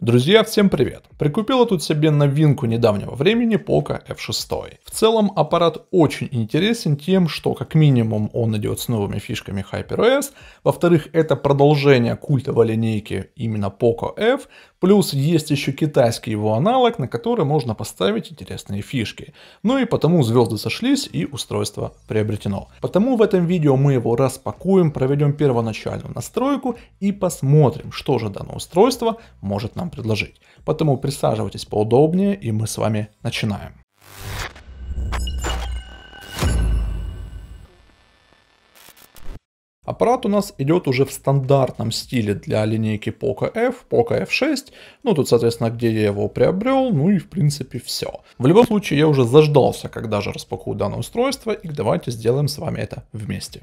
Друзья, всем привет! Прикупила тут себе новинку недавнего времени Poco F6. В целом аппарат очень интересен тем, что как минимум он идет с новыми фишками HyperOS, во-вторых, это продолжение культовой линейки именно Poco F, Плюс есть еще китайский его аналог, на который можно поставить интересные фишки. Ну и потому звезды сошлись и устройство приобретено. Потому в этом видео мы его распакуем, проведем первоначальную настройку и посмотрим, что же данное устройство может нам предложить. Поэтому присаживайтесь поудобнее и мы с вами начинаем. аппарат у нас идет уже в стандартном стиле для линейки Poco F, Poco F6, ну тут, соответственно, где я его приобрел, ну и в принципе все. В любом случае, я уже заждался, когда же распакую данное устройство, и давайте сделаем с вами это вместе.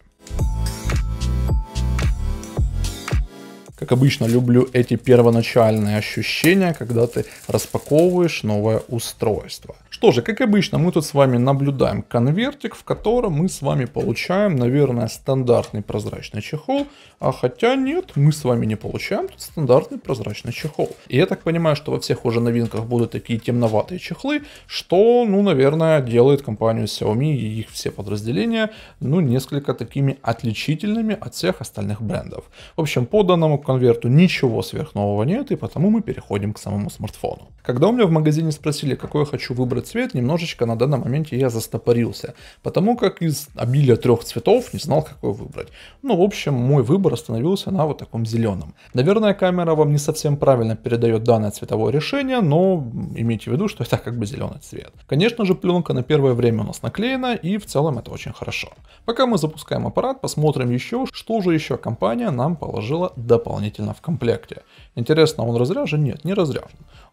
Как обычно, люблю эти первоначальные ощущения, когда ты распаковываешь новое устройство. Что же, как обычно, мы тут с вами наблюдаем конвертик, в котором мы с вами получаем, наверное, стандартный прозрачный чехол. А хотя нет, мы с вами не получаем тут стандартный прозрачный чехол. И я так понимаю, что во всех уже новинках будут такие темноватые чехлы, что, ну, наверное, делает компанию Xiaomi и их все подразделения, ну, несколько такими отличительными от всех остальных брендов. В общем, по данному конверту ничего сверхнового нет, и потому мы переходим к самому смартфону. Когда у меня в магазине спросили, какой я хочу выбрать цвет, немножечко на данном моменте я застопорился, потому как из обилия трех цветов не знал, какой выбрать. Ну, в общем, мой выбор остановился на вот таком зеленом. Наверное, камера вам не совсем правильно передает данное цветовое решение, но имейте в виду, что это как бы зеленый цвет. Конечно же, пленка на первое время у нас наклеена, и в целом это очень хорошо. Пока мы запускаем аппарат, посмотрим еще, что же еще компания нам положила дополнительно в комплекте. Интересно, он разряжен? Нет, не разряжен.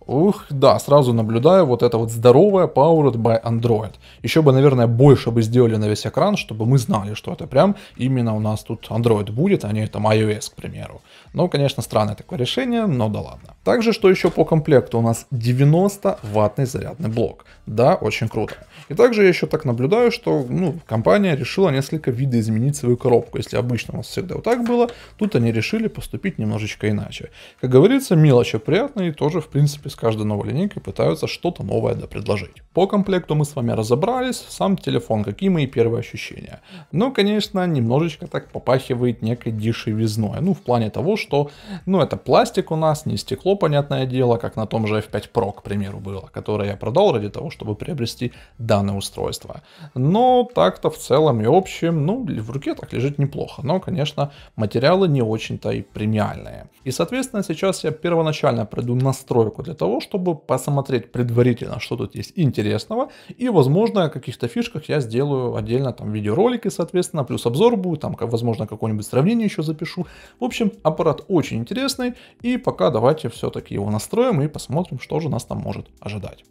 Ух, да, сразу наблюдаю вот это вот здоровое камера powered by Android. Еще бы, наверное, больше бы сделали на весь экран, чтобы мы знали, что это прям именно у нас тут Android будет, а не там iOS, к примеру. Но, конечно, странное такое решение, но да ладно. Также, что еще по комплекту, у нас 90-ваттный зарядный блок. Да, очень круто. И также я еще так наблюдаю, что ну, компания решила несколько видоизменить свою коробку. Если обычно у нас всегда вот так было, тут они решили поступить немножечко иначе. Как говорится, мелочи приятные, тоже в принципе с каждой новой линейкой пытаются что-то новое предложить. По комплекту мы с вами разобрались, сам телефон, какие мои первые ощущения. Ну, конечно, немножечко так попахивает некой дешевизной. Ну, в плане того, что, ну, это пластик у нас, не стекло, понятное дело, как на том же F5 Pro, к примеру, было, которое я продал ради того, чтобы приобрести данный данное устройство. Но так-то в целом и общем, ну, в руке так лежит неплохо. Но, конечно, материалы не очень-то и премиальные. И, соответственно, сейчас я первоначально пройду настройку для того, чтобы посмотреть предварительно, что тут есть интересного. И, возможно, о каких-то фишках я сделаю отдельно там видеоролики, соответственно, плюс обзор будет, там, возможно, какое-нибудь сравнение еще запишу. В общем, аппарат очень интересный. И пока давайте все-таки его настроим и посмотрим, что же нас там может ожидать.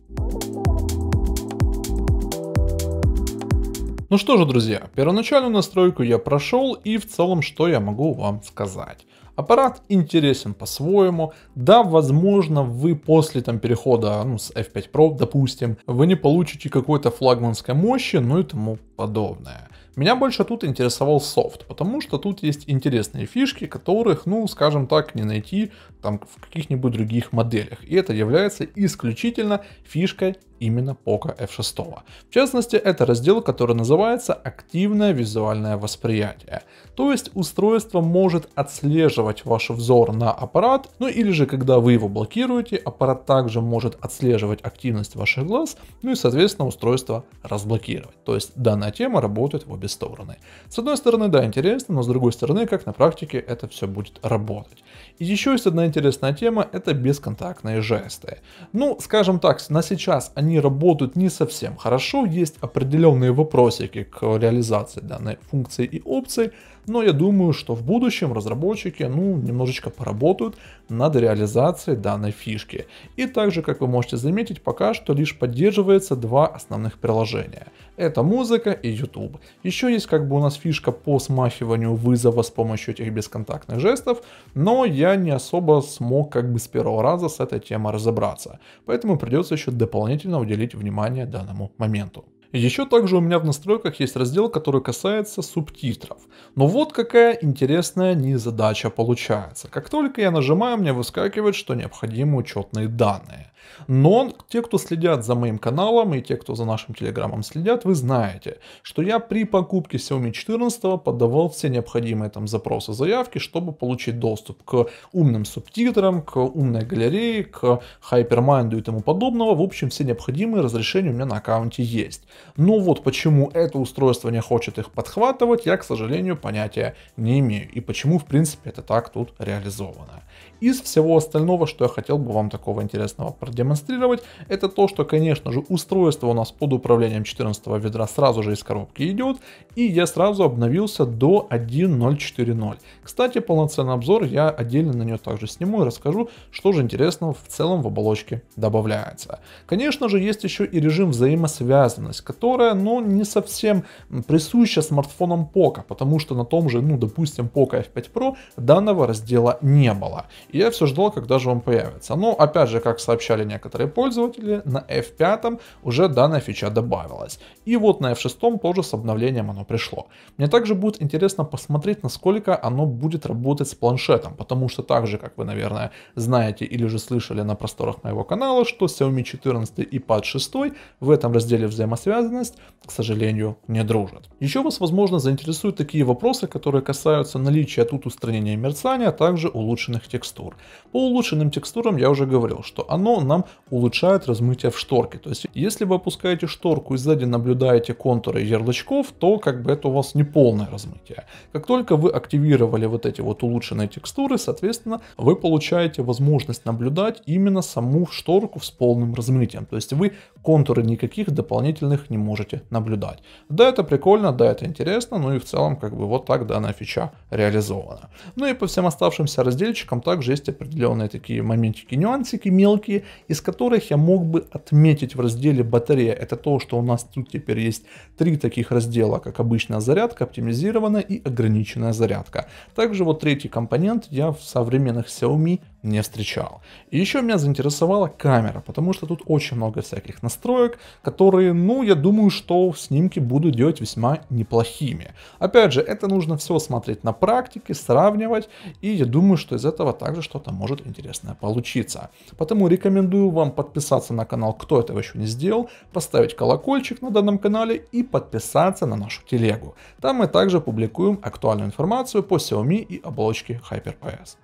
Ну что же, друзья, первоначальную настройку я прошел и в целом что я могу вам сказать. Аппарат интересен по-своему. Да, возможно, вы после там, перехода ну, с F5 Pro, допустим, вы не получите какой-то флагманской мощи, ну и тому подобное. Меня больше тут интересовал софт, потому что тут есть интересные фишки, которых, ну, скажем так, не найти там, в каких-нибудь других моделях. И это является исключительно фишкой именно Poco F6. В частности, это раздел, который называется «Активное визуальное восприятие». То есть устройство может отслеживать ваш взор на аппарат, ну или же когда вы его блокируете, аппарат также может отслеживать активность ваших глаз, ну и соответственно устройство разблокировать. То есть данная тема работает в обе стороны. С одной стороны, да, интересно, но с другой стороны, как на практике это все будет работать. И еще есть одна интересная тема – это бесконтактные жесты. Ну, скажем так, на сейчас они работают не совсем хорошо, есть определенные вопросики к реализации данной функции и опции, но я думаю, что в будущем разработчики, ну, немножечко поработают над реализацией данной фишки. И также, как вы можете заметить, пока что лишь поддерживается два основных приложения. Это музыка и YouTube. Еще есть как бы у нас фишка по смахиванию вызова с помощью этих бесконтактных жестов, но я не особо смог как бы с первого раза с этой темой разобраться. Поэтому придется еще дополнительно уделить внимание данному моменту. Еще также у меня в настройках есть раздел, который касается субтитров. Но вот какая интересная незадача получается. Как только я нажимаю, мне выскакивает, что необходимы учетные данные. Но те, кто следят за моим каналом и те, кто за нашим телеграммом следят, вы знаете, что я при покупке Xiaomi 14 подавал все необходимые там запросы, заявки, чтобы получить доступ к умным субтитрам, к умной галерее, к хайпермайнду и тому подобного. В общем, все необходимые разрешения у меня на аккаунте есть. Но ну вот почему это устройство не хочет их подхватывать, я, к сожалению, понятия не имею. И почему, в принципе, это так тут реализовано. Из всего остального, что я хотел бы вам такого интересного продемонстрировать, это то, что, конечно же, устройство у нас под управлением 14 ведра сразу же из коробки идет, и я сразу обновился до 1.0.4.0. Кстати, полноценный обзор я отдельно на нее также сниму и расскажу, что же интересного в целом в оболочке добавляется. Конечно же, есть еще и режим взаимосвязанность, которая, ну, не совсем присуща смартфонам Poco, потому что на том же, ну, допустим, Poco F5 Pro данного раздела не было. И я все ждал, когда же он появится. Но ну, опять же, как сообщали некоторые пользователи, на F5 уже данная фича добавилась. И вот на F6 тоже с обновлением оно пришло. Мне также будет интересно посмотреть, насколько оно будет работать с планшетом, потому что так же, как вы, наверное, знаете или же слышали на просторах моего канала, что Xiaomi 14 и Pad 6 в этом разделе взаимосвязанность, к сожалению, не дружат. Еще вас, возможно, заинтересуют такие вопросы, которые касаются наличия тут устранения мерцания, а также улучшенных текстур. По улучшенным текстурам я уже говорил, что оно нам улучшает размытие в шторке. То есть, если вы опускаете шторку и сзади наблюдаете контуры ярлычков, то как бы это у вас не полное размытие. Как только вы активировали вот эти вот улучшенные текстуры, соответственно, вы получаете возможность наблюдать именно саму шторку с полным размытием. То есть, вы контуры никаких дополнительных не можете наблюдать. Да, это прикольно, да, это интересно, ну и в целом как бы вот так данная фича реализована. Ну и по всем оставшимся разделчикам также есть определенные такие моментики, нюансики мелкие, из которых я мог бы отметить в разделе батарея. Это то, что у нас тут теперь есть три таких раздела, как обычная зарядка, оптимизированная и ограниченная зарядка. Также вот третий компонент я в современных Xiaomi не встречал. И еще меня заинтересовала камера, потому что тут очень много всяких настроек, которые, ну, я думаю, что снимки буду делать весьма неплохими. Опять же, это нужно все смотреть на практике, сравнивать, и я думаю, что из этого также что-то может интересное получиться. Поэтому рекомендую вам подписаться на канал, кто этого еще не сделал, поставить колокольчик на данном канале и подписаться на нашу телегу. Там мы также публикуем актуальную информацию по Xiaomi и оболочке HyperOS.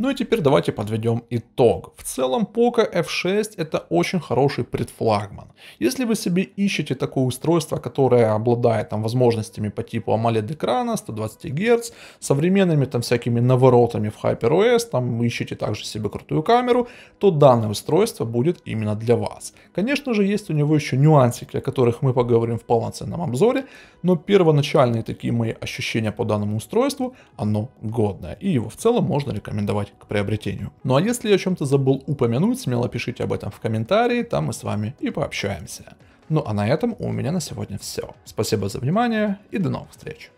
Ну и теперь давайте подведем итог. В целом Poco F6 это очень хороший предфлагман. Если вы себе ищете такое устройство, которое обладает там возможностями по типу AMOLED экрана, 120 Гц, современными там всякими наворотами в HyperOS, там вы ищете также себе крутую камеру, то данное устройство будет именно для вас. Конечно же есть у него еще нюансики, о которых мы поговорим в полноценном обзоре, но первоначальные такие мои ощущения по данному устройству, оно годное и его в целом можно рекомендовать к приобретению. Ну а если я о чем-то забыл упомянуть, смело пишите об этом в комментарии, там мы с вами и пообщаемся. Ну а на этом у меня на сегодня все. Спасибо за внимание и до новых встреч.